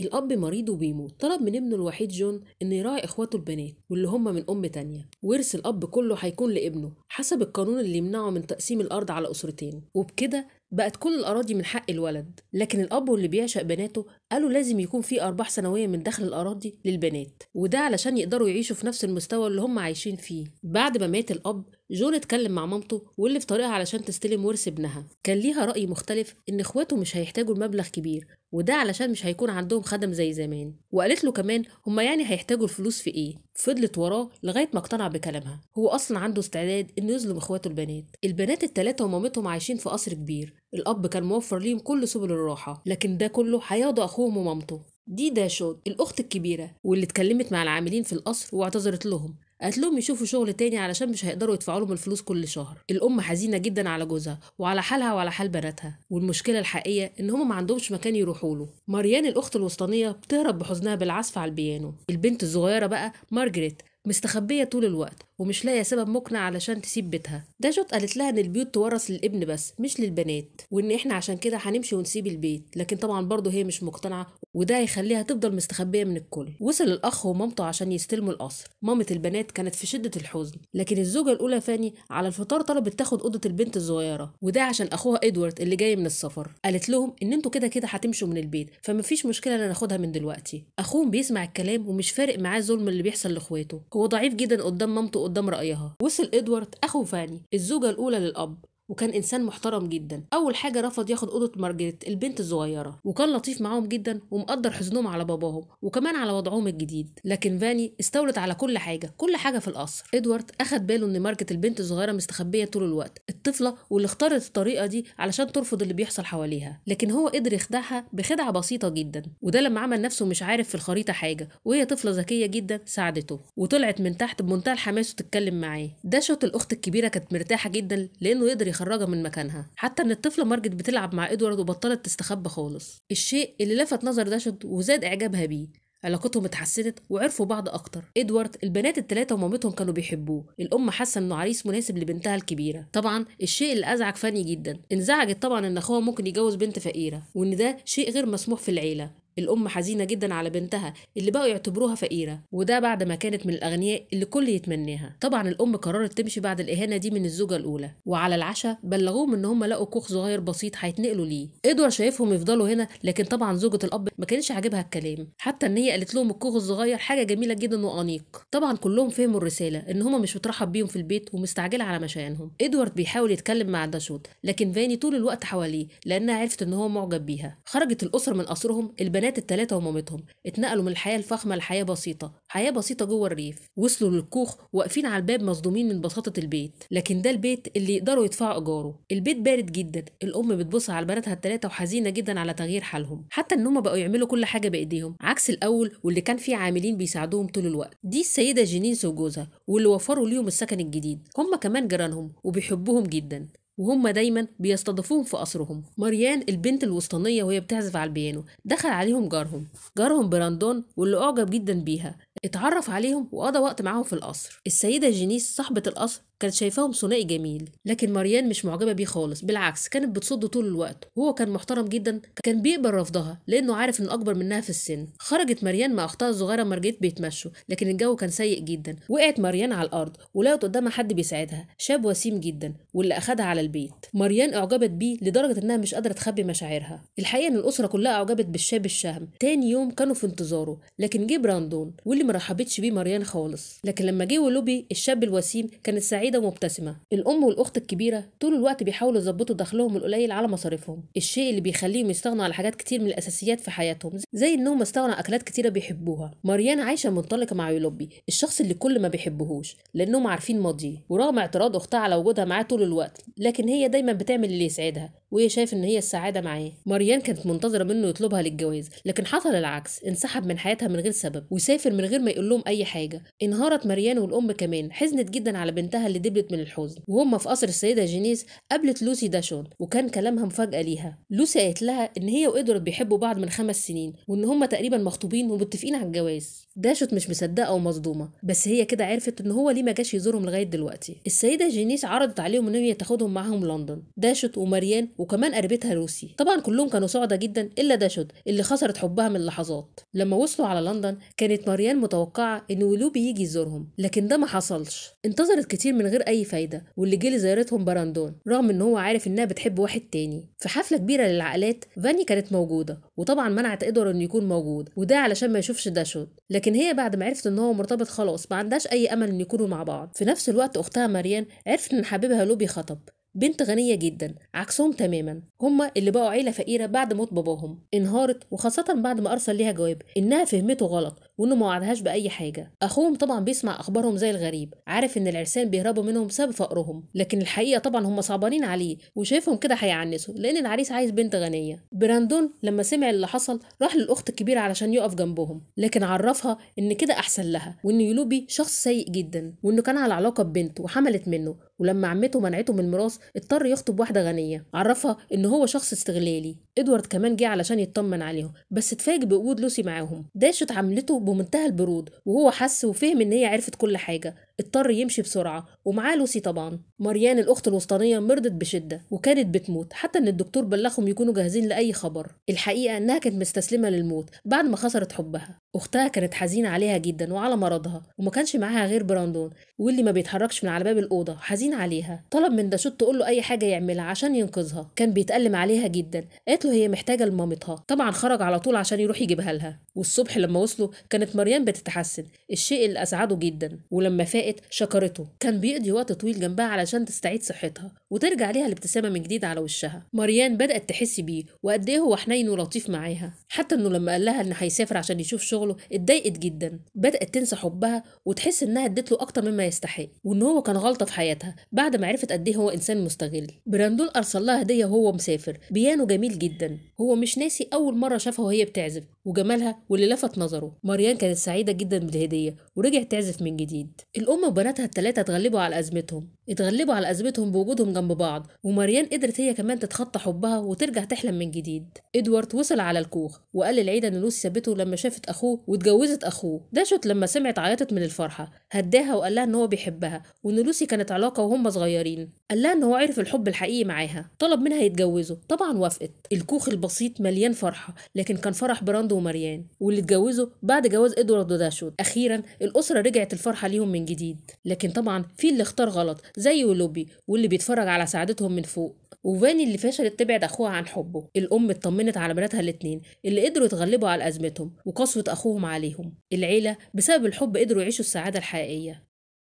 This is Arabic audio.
الأب مريض وبيموت طلب من ابنه الوحيد جون إنه يراعي إخواته البنات واللي هما من أم تانية ورث الأب كله هيكون لابنه حسب القانون اللي يمنعه من تقسيم الأرض على أسرتين وبكده بقت كل الأراضي من حق الولد لكن الأب واللي بيعشق بناته قالوا لازم يكون في أرباح سنوية من دخل الأراضي للبنات وده علشان يقدروا يعيشوا في نفس المستوى اللي هم عايشين فيه بعد ما مات الأب جون اتكلم مع مامته واللي في طريقها علشان تستلم ورث ابنها كان ليها رأي مختلف إن إخواته مش هيحتاجوا المبلغ كبير وده علشان مش هيكون عندهم خدم زي زمان وقالت له كمان هما يعني هيحتاجوا الفلوس في إيه فضلت وراه لغاية ما اقتنع بكلامها هو أصلا عنده استعداد إنه يظلم إخواته البنات البنات التلاتة ومامتهم عايشين في قصر كبير الأب كان موفر ليهم كل سبل الراحة لكن ده كله هيقضى أخوهم ومامته دي داشود الأخت الكبيرة واللي اتكلمت مع العاملين في القصر واعتذرت لهم قالت لهم يشوفوا شغل تاني علشان مش هيقدروا يدفعوا لهم الفلوس كل شهر الام حزينه جدا على جوزها وعلى حالها وعلى حال بناتها والمشكله الحقيقيه ان هم ما عندهمش مكان يروحوا له ماريان الاخت الوسطانيه بتهرب بحزنها بالعزف على البيانو البنت الصغيره بقى مارجريت مستخبيه طول الوقت ومش لاقيه سبب مقنع علشان تسيب بيتها ده شوت قالت لها ان البيوت تورث للابن بس مش للبنات وان احنا عشان كده هنمشي ونسيب البيت لكن طبعا برضه هي مش مقتنعه وده هيخليها تفضل مستخبيه من الكل وصل الاخ ومامته عشان يستلموا القصر مامه البنات كانت في شده الحزن لكن الزوجه الاولى فاني على الفطار طلبت تاخد اوضه البنت الصغيره وده عشان اخوها ادوارد اللي جاي من السفر قالت لهم ان انتوا كده كده هتمشوا من البيت فمفيش مشكله انا ناخدها من دلوقتي اخوهم بيسمع الكلام ومش فارق معاه الظلم اللي بيحصل لاخواته هو ضعيف جدا قدام مامته قدام رأيها وصل إدوارد أخو فاني الزوجة الأولى للأب وكان انسان محترم جدا اول حاجه رفض ياخد اوضه مارجريت البنت الصغيره وكان لطيف معاهم جدا ومقدر حزنهم على باباهم وكمان على وضعهم الجديد لكن فاني استولت على كل حاجه كل حاجه في القصر ادوارد اخد باله ان مارجريت البنت الصغيره مستخبيه طول الوقت الطفله واللي اختارت الطريقه دي علشان ترفض اللي بيحصل حواليها لكن هو قدر يخدعها بخدعه بسيطه جدا وده لما عمل نفسه مش عارف في الخريطه حاجه وهي طفله ذكيه جدا ساعدته وطلعت من تحت بمنتهى الحماس وتتكلم معاه ده شوت الاخت الكبيره كانت مرتاحه جدا لانه يقدر متخرجه من مكانها حتى ان الطفله مارجت بتلعب مع ادوارد وبطلت تستخبى خالص الشيء اللي لفت نظر داشد وزاد اعجابها بيه علاقتهم اتحسنت وعرفوا بعض اكتر ادوارد البنات الثلاثه ومامتهم كانوا بيحبوه الام حاسه انه عريس مناسب لبنتها الكبيره طبعا الشيء اللي ازعج فاني جدا انزعجت طبعا ان اخوها ممكن يتجوز بنت فقيره وان ده شيء غير مسموح في العيله الأم حزينة جدا على بنتها اللي بقوا يعتبروها فقيرة وده بعد ما كانت من الأغنياء اللي كل يتمناها طبعا الأم قررت تمشي بعد الإهانة دي من الزوجة الأولى وعلى العشاء بلغوهم إن هم لقوا كوخ صغير بسيط هيتنقلوا ليه إدوار شايفهم يفضلوا هنا لكن طبعا زوجة الأب ما كانتش عاجبها الكلام حتى إن هي قالت لهم الكوخ الصغير حاجة جميلة جدا وأنيق طبعا كلهم فهموا الرسالة إن هم مش مترحب بيهم في البيت ومستعجلة على مشاعرهم إدوارد بيحاول يتكلم مع داشوت لكن فاني طول الوقت حواليه لأنها عرفت إن هو معجب بيها خرجت الأسرة من قصرهم البنات التلاتة ومامتهم اتنقلوا من الحياة الفخمة لحياة بسيطة حياة بسيطة جوه الريف وصلوا للكوخ واقفين على الباب مصدومين من بساطة البيت لكن ده البيت اللي يقدروا يدفعوا إيجاره البيت بارد جدا الأم بتبص على بناتها التلاتة وحزينة جدا على تغيير حالهم حتى إن هم بقوا يعملوا كل حاجة بإيديهم عكس الأول واللي كان فيه عاملين بيساعدوهم طول الوقت دي السيدة جينينس وجوزها واللي وفروا ليهم السكن الجديد هم كمان جيرانهم وبيحبوهم جدا وهم دايما بيستضيفوهم في قصرهم مريان البنت الوسطانية وهي بتعزف على البيانو دخل عليهم جارهم جارهم براندون واللي أعجب جدا بيها اتعرف عليهم وقضى وقت معاهم في القصر السيدة جينيس صاحبة القصر كانت شايفاهم ثنائي جميل لكن ماريان مش معجبة بيه خالص بالعكس كانت بتصده طول الوقت وهو كان محترم جدا كان بيقبل رفضها لأنه عارف انه أكبر منها في السن خرجت ماريان مع أختها الصغيرة مارجيت بيتمشوا لكن الجو كان سيء جدا وقعت ماريان على الأرض ولقت قدامها حد بيساعدها شاب وسيم جدا واللي أخدها على البيت ماريان أعجبت بيه لدرجة إنها مش قادرة تخبي مشاعرها الحقيقة إن الأسرة كلها أعجبت بالشاب الشهم تاني يوم كانوا في انتظاره لكن جه براندون واللي ما رحبتش بيه مريان خالص لكن لما جه ولوبي الشاب الوسيم كانت سعيده ومبتسمه الام والاخت الكبيره طول الوقت بيحاولوا يظبطوا دخلهم القليل على مصاريفهم الشيء اللي بيخليهم يستغنوا على حاجات كتير من الاساسيات في حياتهم زي انهم استغنوا اكلات كتيره بيحبوها مريان عايشه منطلقه مع يولوبي الشخص اللي كل ما بيحبهوش لانهم عارفين ماضيه ورغم اعتراض اختها على وجودها معاه طول الوقت لكن هي دايما بتعمل اللي يسعدها وهي شايف ان هي السعاده معاه مريان كانت منتظره منه يطلبها للجواز لكن حصل العكس انسحب من حياتها من غير سبب وسافر من غير ما يقول لهم اي حاجه انهارت مريان والام كمان حزنت جدا على بنتها اللي دبلت من الحزن وهم في قصر السيده جينيس قابلت لوسي داشون وكان كلامها مفاجاه ليها لوسي قالت لها ان هي وادرت بيحبوا بعض من خمس سنين وان هم تقريبا مخطوبين ومتفقين على الجواز داشوت مش مصدقه ومصدومه بس هي كده عرفت ان هو ليه ما جاش يزورهم لغايه دلوقتي السيده جينيس عرضت عليهم ان هي تاخدهم معاهم لندن داشوت ومريان وكمان قريبتها لوسي طبعا كلهم كانوا سعداء جدا الا داشود اللي خسرت حبها من لحظات لما وصلوا على لندن كانت ماريان متوقعه ان ولوبي يجي يزورهم لكن ده ما حصلش انتظرت كتير من غير اي فايده واللي جه لزيارتهم براندون رغم ان هو عارف انها بتحب واحد تاني في حفله كبيره للعائلات فاني كانت موجوده وطبعا منعت ادوار انه يكون موجود وده علشان ما يشوفش داشود لكن هي بعد ما عرفت ان هو مرتبط خلاص ما عندهاش اي امل ان يكونوا مع بعض في نفس الوقت اختها ماريان عرفت ان حبيبها لوبي خطب بنت غنية جدا عكسهم تماما هما اللي بقوا عيلة فقيرة بعد موت باباهم انهارت وخاصة بعد ما أرسل ليها جواب إنها فهمته غلط وانه ما وعدهاش باي حاجه اخوهم طبعا بيسمع اخبارهم زي الغريب عارف ان العرسان بيهربوا منهم بسبب فقرهم لكن الحقيقه طبعا هم صعبانين عليه وشايفهم كده هيعنسوا لان العريس عايز بنت غنيه براندون لما سمع اللي حصل راح للاخت الكبيره علشان يقف جنبهم لكن عرفها ان كده احسن لها وان يلوبي شخص سيء جدا وانه كان على علاقه ببنت وحملت منه ولما عمته منعته من الميراث اضطر يخطب واحده غنيه عرفها ان هو شخص استغلالي ادوارد كمان جه علشان يطمن عليهم بس اتفاجئ بوجود لوسي معاهم داشت عملته بمنتهى البرود وهو حس وفهم ان هي عرفت كل حاجه اضطر يمشي بسرعة ومعاه لوسي طبعا مريان الأخت الوسطانية مرضت بشدة وكانت بتموت حتى إن الدكتور بلغهم يكونوا جاهزين لأي خبر الحقيقة إنها كانت مستسلمة للموت بعد ما خسرت حبها أختها كانت حزينة عليها جدا وعلى مرضها وما كانش معاها غير براندون واللي ما بيتحركش من على باب الأوضة حزين عليها طلب من داشوت تقول له أي حاجة يعملها عشان ينقذها كان بيتألم عليها جدا قالت له هي محتاجة لمامتها طبعا خرج على طول عشان يروح يجيبها لها والصبح لما وصلوا كانت مريان بتتحسن الشيء اللي أسعده جدا ولما فاق حرقت شكرته كان بيقضي وقت طويل جنبها علشان تستعيد صحتها وترجع ليها الابتسامه من جديد على وشها مريان بدات تحس بيه وقد ايه هو حنين ولطيف معاها حتى انه لما قال لها ان هيسافر عشان يشوف شغله اتضايقت جدا بدات تنسى حبها وتحس انها ادت له اكتر مما يستحق وان هو كان غلطه في حياتها بعد ما عرفت قد ايه هو انسان مستغل براندول ارسل لها هديه وهو مسافر بيانو جميل جدا هو مش ناسي اول مره شافها وهي بتعزف وجمالها واللي لفت نظره مريان كانت سعيده جدا بالهديه ورجعت تعزف من جديد الام هما وبناتها التلاتة اتغلبوا على أزمتهم اتغلبوا على أزمتهم بوجودهم جنب بعض وماريان قدرت هي كمان تتخطى حبها وترجع تحلم من جديد إدوارد وصل على الكوخ وقال للعيدة إن لوسي سابته لما شافت أخوه واتجوزت أخوه داشت لما سمعت عيطت من الفرحة هداها وقال لها إن هو بيحبها وإن لوسي كانت علاقة وهم صغيرين قال لها إن هو عرف الحب الحقيقي معاها طلب منها يتجوزه طبعا وافقت الكوخ البسيط مليان فرحة لكن كان فرح براندو وماريان واللي اتجوزوا بعد جواز إدوارد وداشوت أخيرا الأسرة رجعت الفرحة ليهم من جديد جديد لكن طبعا في اللي اختار غلط زي ولوبي واللي بيتفرج على سعادتهم من فوق وفاني اللي فشلت تبعد اخوها عن حبه الام اطمنت على بناتها الاتنين اللي قدروا يتغلبوا على ازمتهم وقسوه اخوهم عليهم العيله بسبب الحب قدروا يعيشوا السعاده الحقيقيه